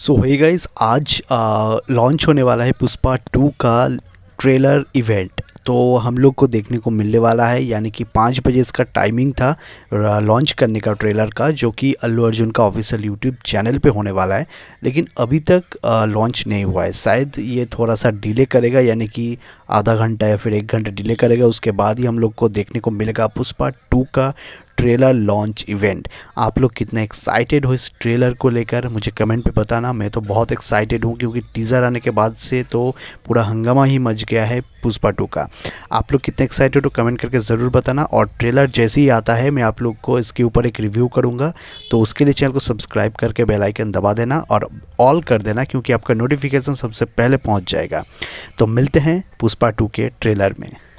सो है गाइज आज लॉन्च होने वाला है पुष्पा टू का ट्रेलर इवेंट तो हम लोग को देखने को मिलने वाला है यानी कि पाँच बजे इसका टाइमिंग था लॉन्च करने का ट्रेलर का जो कि अल्लू अर्जुन का ऑफिशियल यूट्यूब चैनल पे होने वाला है लेकिन अभी तक लॉन्च नहीं हुआ है शायद ये थोड़ा सा डिले करेगा यानी कि आधा घंटा या फिर एक घंटा डिले करेगा उसके बाद ही हम लोग को देखने को मिलेगा पुष्पा टू का ट्रेलर लॉन्च इवेंट आप लोग कितने एक्साइटेड हो इस ट्रेलर को लेकर मुझे कमेंट पे बताना मैं तो बहुत एक्साइटेड हूँ क्योंकि टीज़र आने के बाद से तो पूरा हंगामा ही मच गया है पुष्पा टू का आप लोग कितने एक्साइटेड हो कमेंट तो करके ज़रूर बताना और ट्रेलर जैसे ही आता है मैं आप लोग को इसके ऊपर एक रिव्यू करूँगा तो उसके लिए चैनल को सब्सक्राइब करके बेलाइकन दबा देना और ऑल कर देना क्योंकि आपका नोटिफिकेशन सबसे पहले पहुँच जाएगा तो मिलते हैं पुष्पा टू के ट्रेलर में